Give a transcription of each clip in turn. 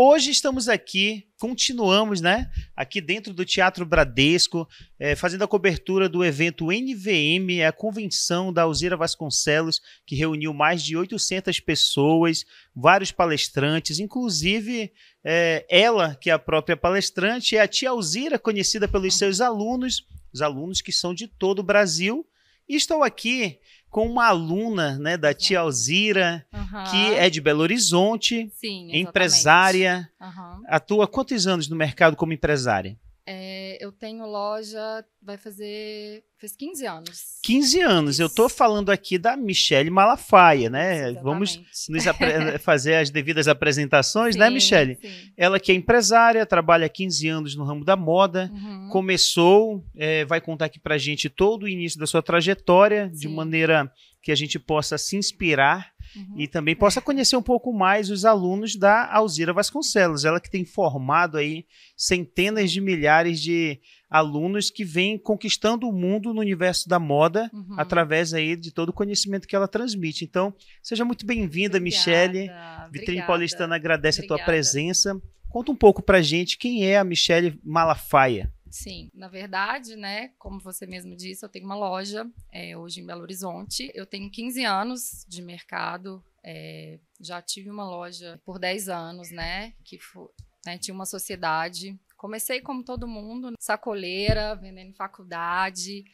Hoje estamos aqui, continuamos, né? Aqui dentro do Teatro Bradesco, é, fazendo a cobertura do evento NVM, é a convenção da Alzira Vasconcelos, que reuniu mais de 800 pessoas, vários palestrantes, inclusive é, ela, que é a própria palestrante, é a tia Alzira, conhecida pelos seus alunos, os alunos que são de todo o Brasil. E estou aqui com uma aluna né, da tia Alzira, uhum. que é de Belo Horizonte, Sim, empresária, uhum. atua quantos anos no mercado como empresária? É, eu tenho loja, vai fazer. Fez 15 anos. 15 anos. Isso. Eu estou falando aqui da Michelle Malafaia, né? Exatamente. Vamos eh, fazer as devidas apresentações, né, sim, né, Michelle? Sim. Ela que é empresária, trabalha há 15 anos no ramo da moda, uhum. começou, é, vai contar aqui pra gente todo o início da sua trajetória, sim. de maneira que a gente possa se inspirar uhum. e também possa conhecer um pouco mais os alunos da Alzira Vasconcelos, ela que tem formado aí centenas de milhares de alunos que vêm conquistando o mundo no universo da moda uhum. através aí de todo o conhecimento que ela transmite. Então, seja muito bem-vinda, Michele. Vitrine Paulistana agradece obrigada. a tua presença. Conta um pouco pra gente quem é a Michele Malafaia. Sim, na verdade, né, como você mesmo disse, eu tenho uma loja é, hoje em Belo Horizonte. Eu tenho 15 anos de mercado, é, já tive uma loja por 10 anos, né, que foi, né, tinha uma sociedade. Comecei como todo mundo, sacoleira, vendendo faculdade,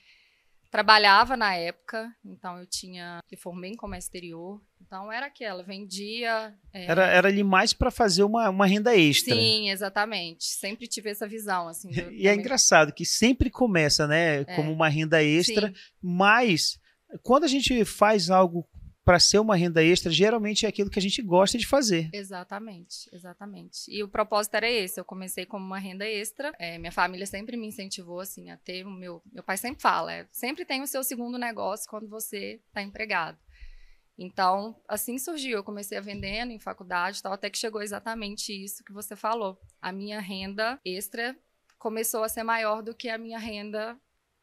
trabalhava na época, então eu tinha me formei em comércio exterior, então era aquela, vendia. É... Era, era ali mais para fazer uma, uma renda extra. Sim, exatamente. Sempre tive essa visão assim. Do, e é engraçado que sempre começa, né, é. como uma renda extra, Sim. mas quando a gente faz algo para ser uma renda extra, geralmente é aquilo que a gente gosta de fazer. Exatamente, exatamente. E o propósito era esse. Eu comecei como uma renda extra. É, minha família sempre me incentivou assim a ter o meu. Meu pai sempre fala, é, sempre tem o seu segundo negócio quando você está empregado. Então, assim surgiu. Eu comecei a vendendo em faculdade, tal, até que chegou exatamente isso que você falou. A minha renda extra começou a ser maior do que a minha renda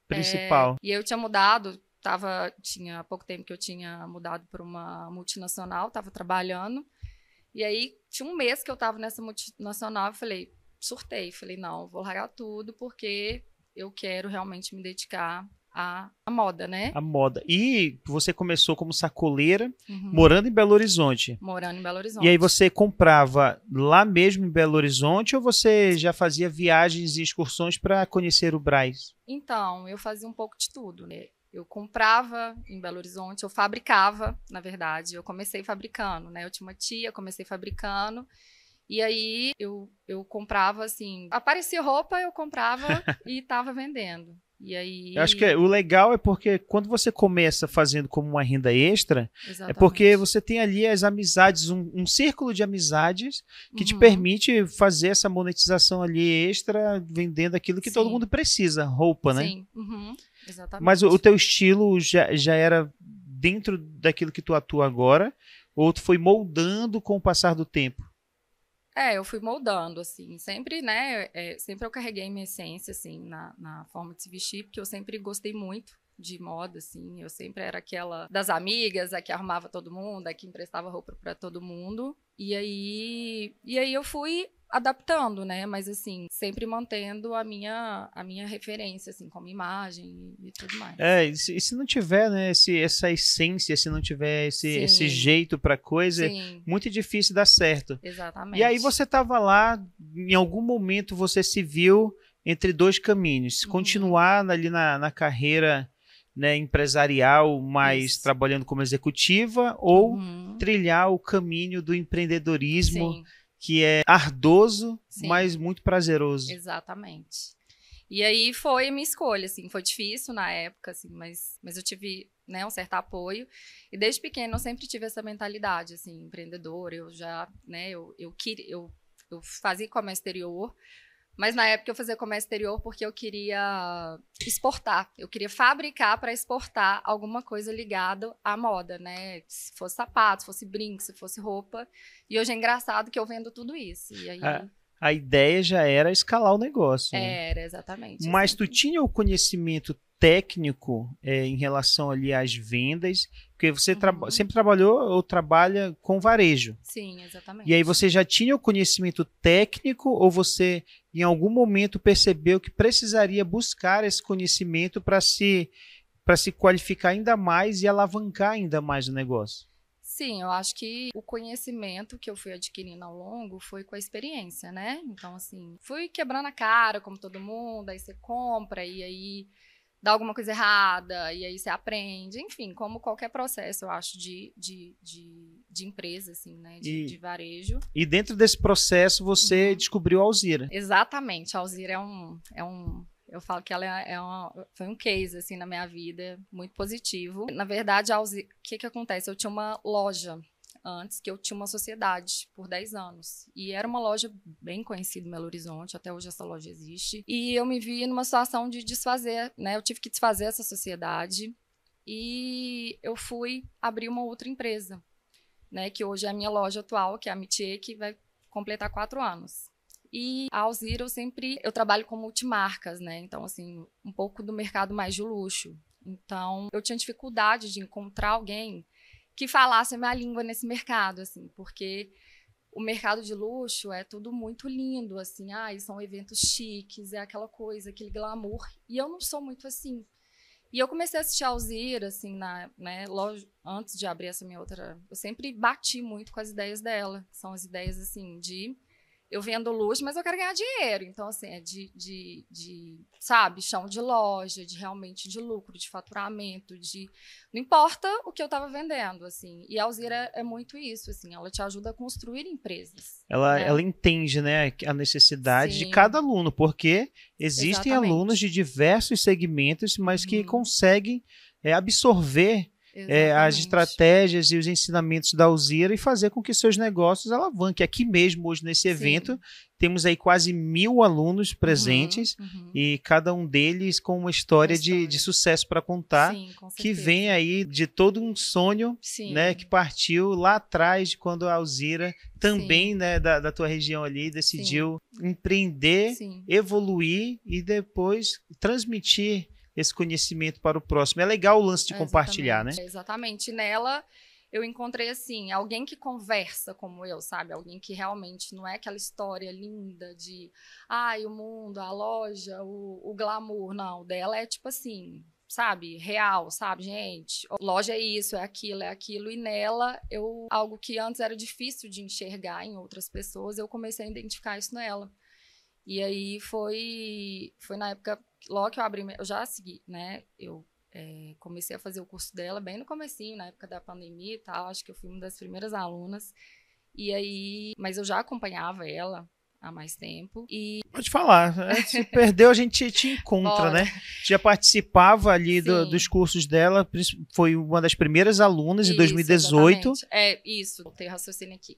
é, principal. É, e eu tinha mudado tava, tinha pouco tempo que eu tinha mudado para uma multinacional, estava trabalhando. E aí tinha um mês que eu estava nessa multinacional e falei, surtei, falei, não, vou largar tudo porque eu quero realmente me dedicar à, à moda, né? A moda. E você começou como sacoleira, uhum. morando em Belo Horizonte. Morando em Belo Horizonte. E aí você comprava lá mesmo em Belo Horizonte ou você já fazia viagens e excursões para conhecer o Braz? Então, eu fazia um pouco de tudo, né? Eu comprava em Belo Horizonte, eu fabricava, na verdade. Eu comecei fabricando, né? Eu tinha uma tia, comecei fabricando. E aí eu, eu comprava assim, aparecia roupa, eu comprava e estava vendendo. E aí... Eu acho que é, o legal é porque quando você começa fazendo como uma renda extra, é Exatamente. é porque você tem ali as amizades, um, um círculo de amizades que uhum. te permite fazer essa monetização ali extra, vendendo aquilo que Sim. todo mundo precisa, roupa, né? Sim, uhum. exatamente. Mas o, o, teu estilo já, já era dentro daquilo que tu atua agora, ou tu foi moldando com o passar do tempo? É, eu fui moldando, assim, sempre, né, é, sempre eu carreguei minha essência, assim, na, na forma de se vestir, porque eu sempre gostei muito de moda, assim. Eu sempre era aquela das amigas, a que arrumava todo mundo, a que emprestava roupa para todo mundo. E aí, e aí eu fui adaptando, né? Mas assim, sempre mantendo a minha, a minha referência, assim, como imagem e, e tudo mais. É, e se, e se, não tiver, né, esse, essa essência, se não tiver esse, esse jeito para coisa, Sim. muito difícil dar certo. Exatamente. E aí você tava lá, em algum momento você se viu entre dois caminhos. Uhum. Continuar ali na, na carreira né, empresarial, mas Isso. trabalhando como executiva, ou uhum. trilhar o caminho do empreendedorismo. Sim que é ardoso, Sim. mas muito prazeroso. Exatamente. E aí foi a minha escolha, assim, foi difícil na época, assim, mas, mas eu tive, né, um certo apoio. E desde pequeno eu sempre tive essa mentalidade, assim, empreendedora. Eu já, né, eu, eu, eu, eu fazia como exterior, mas na época eu fazia comércio exterior porque eu queria exportar. Eu queria fabricar para exportar alguma coisa ligada à moda, né? Se fosse sapato, se fosse brinco, se fosse roupa. E hoje é engraçado que eu vendo tudo isso. E aí. É, a ideia já era escalar o negócio. Né? Era, exatamente, exatamente. Mas tu tinha o conhecimento técnico é, em relação ali às vendas, porque você uhum. tra sempre trabalhou ou trabalha com varejo. Sim, exatamente. E aí você já tinha o conhecimento técnico ou você em algum momento percebeu que precisaria buscar esse conhecimento para se para se qualificar ainda mais e alavancar ainda mais o negócio. Sim, eu acho que o conhecimento que eu fui adquirindo ao longo foi com a experiência, né? Então, assim, fui quebrando a cara, como todo mundo, aí você compra, e aí dá alguma coisa errada, e aí você aprende, enfim, como qualquer processo, eu acho, de, de, de, de empresa, assim, né? De, e, de varejo. E dentro desse processo você uhum. descobriu a Alzira. Exatamente, a Alzira é um. É um eu falo que ela é, é uma, foi um case, assim, na minha vida, muito positivo. Na verdade, o que que acontece? Eu tinha uma loja antes, que eu tinha uma sociedade por 10 anos. E era uma loja bem conhecida em Belo Horizonte, até hoje essa loja existe. E eu me vi numa situação de desfazer, né? Eu tive que desfazer essa sociedade e eu fui abrir uma outra empresa, né? Que hoje é a minha loja atual, que é a Mitier, que vai completar quatro anos. E a Alzira, eu sempre eu trabalho com multimarcas, né? Então, assim, um pouco do mercado mais de luxo. Então, eu tinha dificuldade de encontrar alguém que falasse a minha língua nesse mercado, assim, porque o mercado de luxo é tudo muito lindo, assim, ai, ah, são eventos chiques, é aquela coisa, aquele glamour, e eu não sou muito assim. E eu comecei a assistir Alzira, assim, na, né, logo, antes de abrir essa minha outra, eu sempre bati muito com as ideias dela, são as ideias, assim, de eu vendo luz, mas eu quero ganhar dinheiro. Então, assim, é de, de, de, sabe, chão de loja, de realmente de lucro, de faturamento, de. Não importa o que eu estava vendendo, assim. E a Alzira é, é muito isso, assim, ela te ajuda a construir empresas. Ela, né? ela entende, né, a necessidade Sim. de cada aluno, porque existem Exatamente. alunos de diversos segmentos, mas que hum. conseguem é, absorver é, as estratégias e os ensinamentos da Alzira e fazer com que seus negócios alavanquem. Aqui mesmo, hoje, nesse evento, Sim. temos aí quase mil alunos uhum, presentes uhum, uhum. e cada um deles com uma história, uma história. De, de, sucesso para contar, Sim, que vem aí de todo um sonho né, que partiu lá atrás de quando a Alzira também né, da, da, tua região ali decidiu empreender, evoluir e depois transmitir esse conhecimento para o próximo. É legal o lance de é, compartilhar, né? É, exatamente. Nela eu encontrei assim, alguém que conversa como eu, sabe? Alguém que realmente não é aquela história linda de ai, ah, o mundo, a loja, o, o glamour, não. Dela é tipo assim, sabe, real, sabe, gente, loja é isso, é aquilo, é aquilo, e nela eu algo que antes era difícil de enxergar em outras pessoas, eu comecei a identificar isso nela. E aí foi, foi na época, logo que eu abri, eu já segui, né? Eu é, comecei a fazer o curso dela bem no comecinho, na época da pandemia e tal. Acho que eu fui uma das primeiras alunas. E aí, mas eu já acompanhava ela há mais tempo. E... Pode falar, né, se perdeu a gente te encontra, né? Já participava ali do, dos cursos dela, foi uma das primeiras alunas isso, em 2018. Exatamente. É isso, voltei o raciocínio aqui.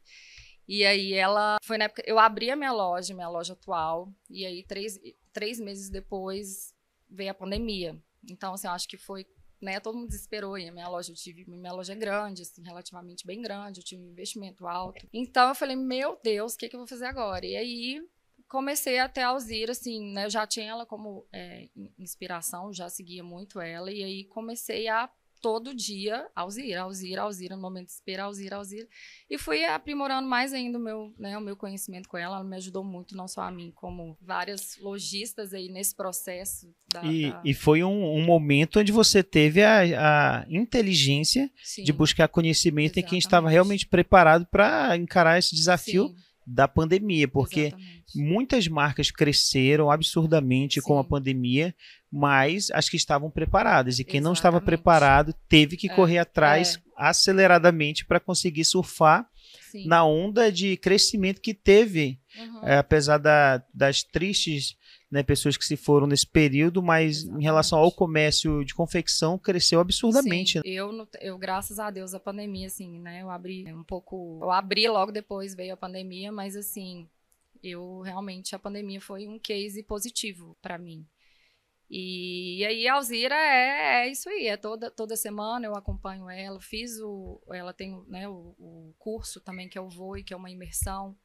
E aí ela. Foi na época. Eu abri a minha loja, minha loja atual. E aí, três, três meses depois, veio a pandemia. Então, assim, eu acho que foi. Né, todo mundo desesperou e a minha loja eu tive minha loja é grande assim relativamente bem grande eu tive um investimento alto então eu falei meu Deus o que, que eu vou fazer agora e aí comecei até a Alzira, assim, né? Eu já tinha ela como é, inspiração, já seguia muito ela, e aí comecei a todo dia, Alzira, Alzira, Alzira, no momento de esperar, Alzira, Alzira. E fui aprimorando mais ainda o meu, né, o meu conhecimento com ela. Ela me ajudou muito, não só a mim, como várias lojistas aí nesse processo. Da, e, da... e foi um, um, momento onde você teve a, a inteligência Sim, de buscar conhecimento exatamente. em quem estava realmente preparado para encarar esse desafio. Sim da pandemia, porque Exatamente. muitas marcas cresceram absurdamente Sim. com a pandemia, mas as que estavam preparadas. E quem Exatamente. não estava preparado teve que é, correr atrás é. aceleradamente para conseguir surfar Sim. na onda de crescimento que teve, uhum. apesar da, das tristes né, pessoas que se foram nesse período, mas Exatamente. em relação ao comércio de confecção cresceu absurdamente. Sim, né? eu, eu, graças a Deus, a pandemia, assim, né, eu abri né, um pouco, eu abri logo depois veio a pandemia, mas assim, eu realmente a pandemia foi um case positivo para mim. E, e, aí a Alzira é, é, isso aí, é toda, toda semana eu acompanho ela, fiz o, ela tem né, o, o curso também que eu é vou e que é uma imersão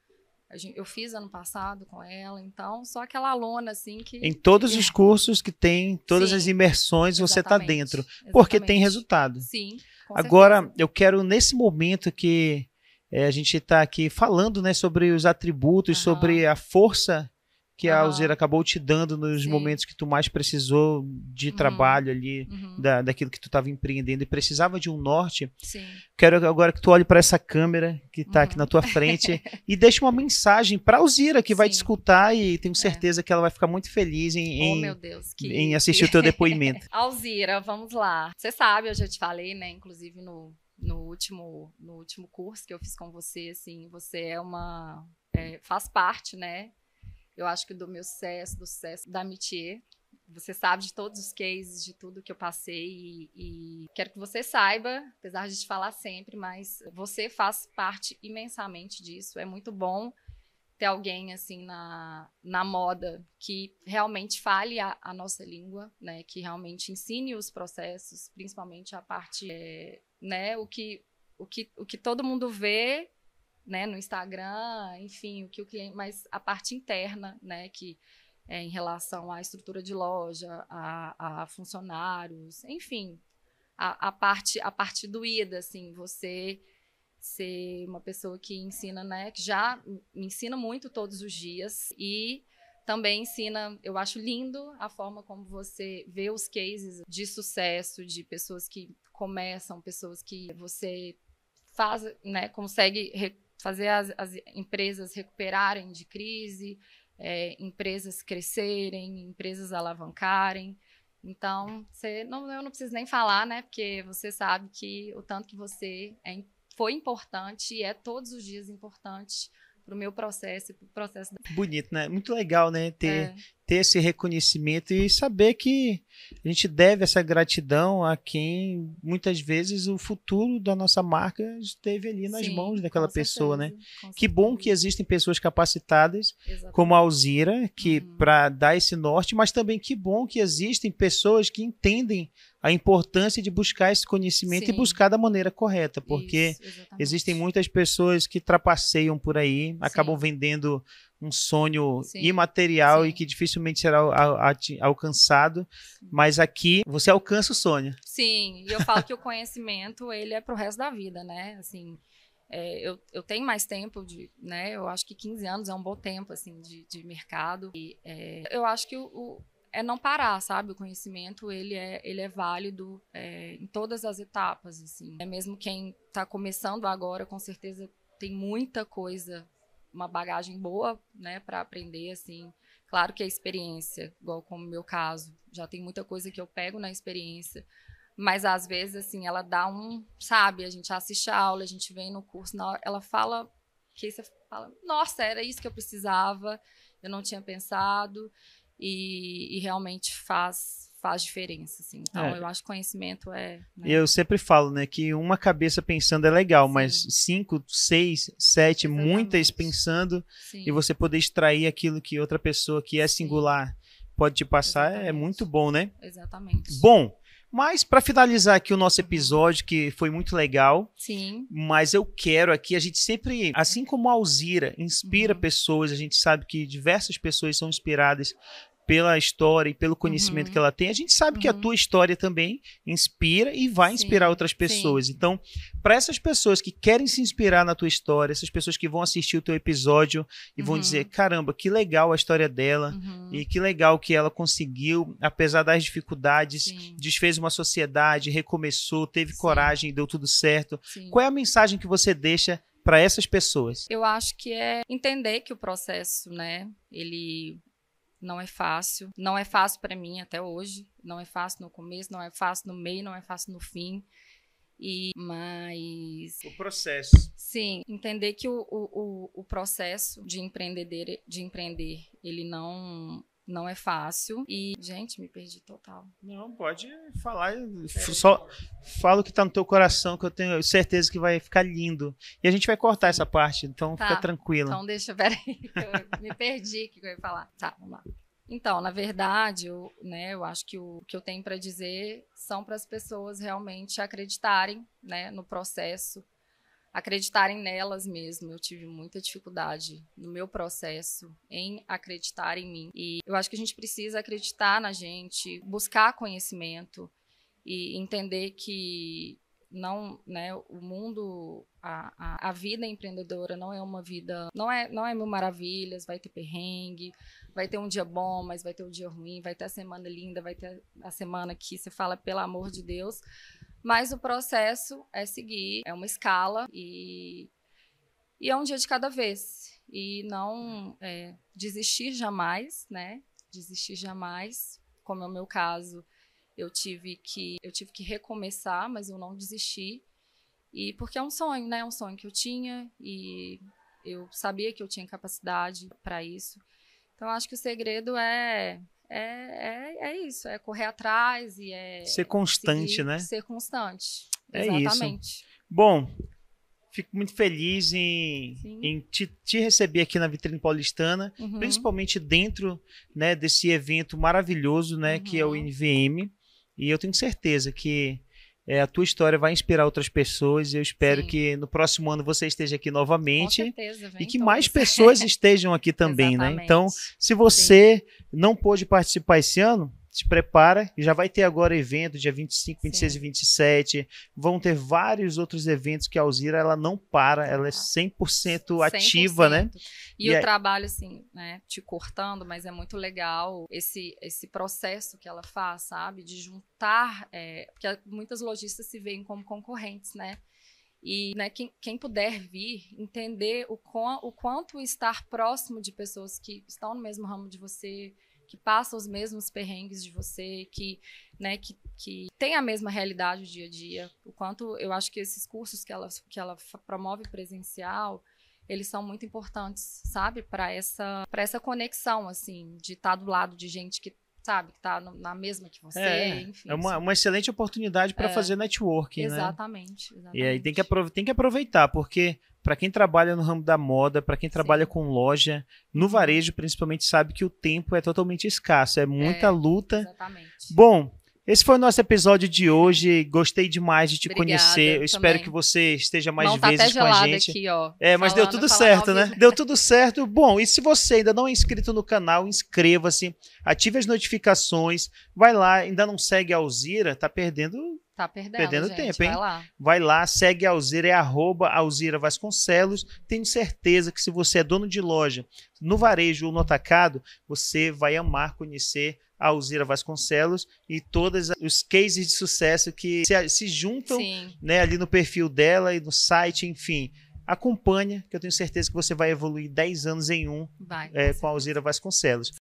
eu fiz ano passado com ela, então só aquela aluna assim que. Em todos os cursos que tem, todas Sim, as imersões, você está dentro. Porque tem resultado. Sim. Agora, certeza. eu quero, nesse momento que é, a gente está aqui falando né, sobre os atributos, uhum. sobre a força que a Alzira acabou te dando nos Sim. momentos que tu mais precisou de uhum. trabalho ali, uhum. da, daquilo que tu estava empreendendo e precisava de um norte. Sim. Quero agora que tu olhe para essa câmera que está uhum. aqui na tua frente e deixe uma mensagem para a Alzira, que Sim. vai te escutar e tenho é. certeza é. que ela vai ficar muito feliz em, oh, em, Deus, que... em assistir o teu depoimento. Alzira, vamos lá. Você sabe, eu já te falei, né, inclusive no no último no último curso que eu fiz com você assim você é uma é, faz parte né eu acho que do meu sucesso, do sucesso da Mitier, você sabe de todos os cases, de tudo que eu passei e, e, quero que você saiba, apesar de te falar sempre, mas você faz parte imensamente disso. É muito bom ter alguém assim na, na moda que realmente fale a, a nossa língua, né? Que realmente ensine os processos, principalmente a parte, é, né? O que o que, o que todo mundo vê né, no Instagram, enfim, o que o cliente, mas a parte interna, né, que é em relação à estrutura de loja, a, a funcionários, enfim, a, a, parte a parte doída, assim, você ser uma pessoa que ensina, né, que já ensina muito todos os dias e também ensina, eu acho lindo a forma como você vê os cases de sucesso de pessoas que começam, pessoas que você faz, né, consegue fazer as, as empresas recuperarem de crise, é, empresas crescerem, empresas alavancarem. Então, você não, eu não preciso nem falar, né? Porque você sabe que o tanto que você é, foi importante e é todos os dias importante para o meu processo, para o processo. Da... Bonito, né? Muito legal, né? Ter, é ter esse reconhecimento e saber que a gente deve essa gratidão a quem muitas vezes o futuro da nossa marca esteve ali nas Sim, mãos daquela pessoa, né? Que bom que existem pessoas capacitadas Exatamente. como a Alzira, que uhum. para dar esse norte, mas também que bom que existem pessoas que entendem a importância de buscar esse conhecimento Sim. e buscar da maneira correta, porque Isso, existem muitas pessoas que trapaceiam por aí, Sim. acabam vendendo um sonho Sim. imaterial Sim. e que dificilmente será alcançado, mas aqui você alcança o sonho. Sim, e eu falo que o conhecimento ele é o resto da vida, né? Assim, é, eu, eu tenho mais tempo de, né? Eu acho que 15 anos é um bom tempo assim de, de mercado e é, eu acho que o, o, é não parar, sabe? O conhecimento ele é ele é válido é, em todas as etapas, assim. É mesmo quem está começando agora, com certeza tem muita coisa uma bagagem boa, né, para aprender assim. Claro que a experiência, igual como meu caso, já tem muita coisa que eu pego na experiência, mas às vezes assim, ela dá um, sabe, a gente assiste a aula, a gente vem no curso, ela fala que você fala, nossa, era isso que eu precisava, eu não tinha pensado. E, e realmente faz faz diferença, assim. Então, é. eu acho que conhecimento é. Né? Eu sempre falo, né, que uma cabeça pensando é legal, Sim. mas cinco, seis, sete, Exatamente. muitas pensando Sim. e você poder extrair aquilo que outra pessoa que é singular Sim. pode te passar é Exatamente. é muito bom, né? Exatamente. Bom. Mas para finalizar aqui o nosso uhum. episódio, que foi muito legal. Sim. Mas eu quero aqui, a gente sempre, assim como a Alzira inspira uhum. pessoas, a gente sabe que diversas pessoas são inspiradas pela história e pelo conhecimento uhum. que ela tem, a gente sabe uhum. que a uhum. tua história também inspira e vai sim, inspirar outras pessoas. Sim. Então, para essas pessoas que querem se inspirar na tua história, essas pessoas que vão assistir o teu episódio e uhum. vão dizer: uhum. caramba, que legal a história dela uhum. e que legal que ela conseguiu, apesar das dificuldades, sim. desfez uma sociedade, recomeçou, teve coragem, deu tudo certo. Qual é a mensagem que você deixa para essas pessoas? Eu acho que é entender que o processo, né, ele não é fácil. Não é fácil para mim até hoje. Não é fácil no começo, não é fácil no meio, não é fácil no fim. E mas. O processo. Sim, entender que o, o, o processo de empreender, de empreender, ele não não é fácil. E, gente, me perdi total. Não, pode falar. Só fala o que tá no teu coração, que eu tenho certeza que vai ficar lindo. E a gente vai cortar essa parte, então tá, fica tranquila. Então deixa, peraí, eu me perdi o que eu ia falar. Tá, vamos lá. Então, na verdade, eu, né, eu acho que o que eu tenho para dizer são para as pessoas realmente acreditarem né, no processo, acreditarem nelas mesmo. Eu tive muita dificuldade no meu processo em acreditar em mim. E eu acho que a gente precisa acreditar na gente, buscar conhecimento e entender que não, né, o mundo, a, a, a vida empreendedora não é uma vida, não é, não é mil maravilhas, vai ter perrengue, vai ter um dia bom, mas vai ter um dia ruim, vai ter a semana linda, vai ter a semana que você fala, pelo amor de Deus, mas o processo é seguir, é uma escala e, e é um dia de cada vez. E não é, desistir jamais, né? Desistir jamais. Como é o meu caso, eu tive que eu tive que recomeçar, mas eu não desisti. E porque é um sonho, né? É um sonho que eu tinha e eu sabia que eu tinha capacidade para isso. Então acho que o segredo é é, é isso, é correr atrás e é. Ser constante, seguir, né? Ser constante. É exatamente. Isso. Bom, fico muito feliz em, em te, te, receber aqui na Vitrine Paulistana, uhum. principalmente dentro né, desse evento maravilhoso né, uhum. que é o NVM. Uhum. E eu tenho certeza que é, a tua história vai inspirar outras pessoas. E eu espero Sim. que no próximo ano você esteja aqui novamente. Com certeza, vem, e que todos. mais pessoas estejam aqui também, né? Então, se você Sim. não pôde participar esse ano, se prepara e já vai ter agora evento dia 25, 26 Sim. e 27. Vão ter vários outros eventos que a Alzira ela não para, ela é 100%, 100%. ativa, né? E, e o trabalho assim, né, te cortando, mas é muito legal esse esse processo que ela faz, sabe, de juntar, é, porque muitas lojistas se veem como concorrentes, né? E né, quem, quem, puder vir, entender o, quão, o quanto estar próximo de pessoas que estão no mesmo ramo de você, que passa os mesmos perrengues de você, que, né, que, que tem a mesma realidade o dia a dia. O quanto eu acho que esses cursos que ela, que ela promove presencial, eles são muito importantes, sabe, para essa para essa conexão assim, de estar tá do lado de gente que sabe, que tá na mesma que você, é, enfim. É uma, uma excelente oportunidade para é, fazer networking, exatamente, né? Exatamente. E aí tem que, tem que aproveitar, porque para quem trabalha no ramo da moda, para quem trabalha Sim. com loja, no uhum. varejo principalmente, sabe que o tempo é totalmente escasso, é muita é, luta. Exatamente. Bom, esse foi o nosso episódio de hoje. Gostei demais de te Obrigada, conhecer. Eu espero que você esteja mais tá vezes tá com a gente. Aqui, ó, é, mas falando, né? deu tudo certo, né? Deu tudo certo. Bom, e se você ainda não é inscrito no canal, inscreva-se, ative as notificações, vai lá, ainda não segue a Alzira, tá perdendo Tá perdendo, perdendo gente, tempo, hein? Vai lá. vai lá, segue a Alzira, é arroba Alzira Vasconcelos. Tenho certeza que se você é dono de loja no varejo ou no atacado, você vai amar conhecer a Alzira Vasconcelos e todos os cases de sucesso que se, se juntam né, ali no perfil dela e no site, enfim acompanha, que eu tenho certeza que você vai evoluir 10 anos em um vai, é, com a Alzira Vasconcelos.